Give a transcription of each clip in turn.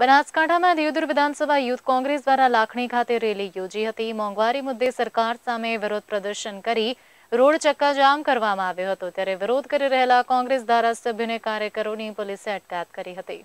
બનાસકાંઠામાં દેવદુર વિધાનસભા યુથ કોંગ્રેસ દ્વારા લાખણી ખાતે રેલી યોજી હતી મોંઘવારી મુદ્દે સરકાર સામે વિરોધ પ્રદર્શન કરી રોડ ચક્કાજામ કરવામાં આવ્યો હતો ત્યારે વિરોધ કરી રહેલા કોંગ્રેસ ધારાસભ્યોને કાર્યકરોની પોલીસે અટકાયત કરી હતી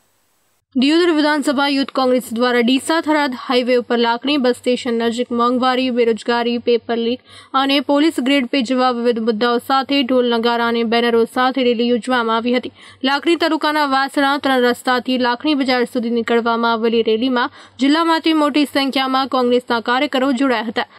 દિયોદર વિધાનસભા યુથ કોંગ્રેસ દ્વારા ડીસા થરાદ હાઈવે ઉપર લાકણી બસ સ્ટેશન નજીક મોંઘવારી બેરોજગારી પેપર લીક અને પોલીસ ગ્રેડ પે જેવા વિવિધ મુદ્દાઓ સાથે ઢોલ નગારા અને બેનરો સાથે રેલી યોજવામાં આવી હતી લાકડી તાલુકાના વાસણા ત્રણ રસ્તાથી લાકણી બજાર સુધી નીકળવામાં આવેલી રેલીમાં જિલ્લામાંથી મોટી સંખ્યામાં કોંગ્રેસના કાર્યકરો જોડાયા હતા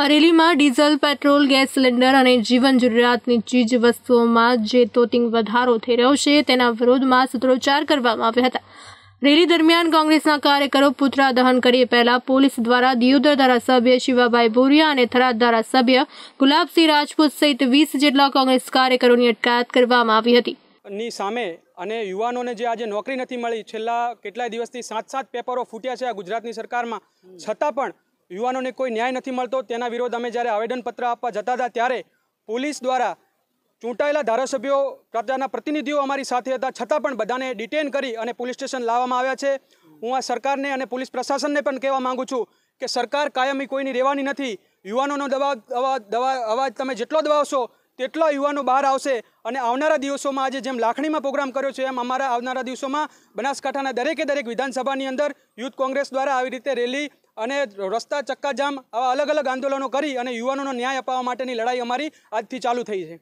આ રેલીમાં ડીઝલ પેટ્રોલ ગેસ સિલિન્ડર અને જીવન જરૂરિયાતની ચીજ વસ્તુઓમાં જે તોતિંગ વધારો થઈ રહ્યો છે તેના વિરોધમાં સૂત્રોચ્ચાર કરવામાં આવ્યા હતા રેલી દરમિયાન કોંગ્રેસના કાર્યકરો પુતળા દહન કરીએ પહેલા પોલીસ દ્વારા દિયોદર ધારાસભ્ય શિવાભાઈ ભોરિયા અને થરાદ ધારાસભ્ય ગુલાબસિંહ રાજપૂત સહિત વીસ જેટલા કોંગ્રેસ કાર્યકરોની અટકાયત કરવામાં આવી હતી ની સામે અને યુવાનોને જે આજે નોકરી નથી મળી છેલ્લા કેટલાય દિવસથી સાત સાત પેપરો ફૂટ્યા છે આ ગુજરાતની સરકારમાં છતાં પણ યુવાનોને કોઈ ન્યાય નથી મળતો તેના વિરોધ અમે જ્યારે આવેદનપત્ર આપવા જતા હતા ત્યારે પોલીસ દ્વારા ચૂંટાયેલા ધારાસભ્યો પ્રજાના પ્રતિનિધિઓ અમારી સાથે હતા છતાં પણ બધાને ડિટેન કરી અને પોલીસ સ્ટેશન લાવવામાં આવ્યા છે હું આ સરકારને અને પોલીસ પ્રશાસનને પણ કહેવા માગું છું કે સરકાર કાયમી કોઈની રહેવાની નથી યુવાનોનો દબાવ દવા અવાજ તમે જેટલો દબાવશો તેટલા યુવાનો બહાર આવશે અને આવનારા દિવસોમાં આજે જેમ લાખણીમાં પ્રોગ્રામ કર્યો છે એમ અમારા આવનારા દિવસોમાં બનાસકાંઠાના દરેકે દરેક વિધાનસભાની અંદર યુથ કોંગ્રેસ દ્વારા આવી રીતે રેલી અને રસ્તા ચક્કાજામ આવા અલગ અલગ આંદોલનો કરી અને યુવાનોનો ન્યાય અપાવવા માટેની લડાઈ અમારી આજથી ચાલુ થઈ છે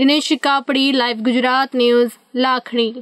દિનેશ કાપડી લાઈવ ગુજરાત ન્યૂઝ લાખણી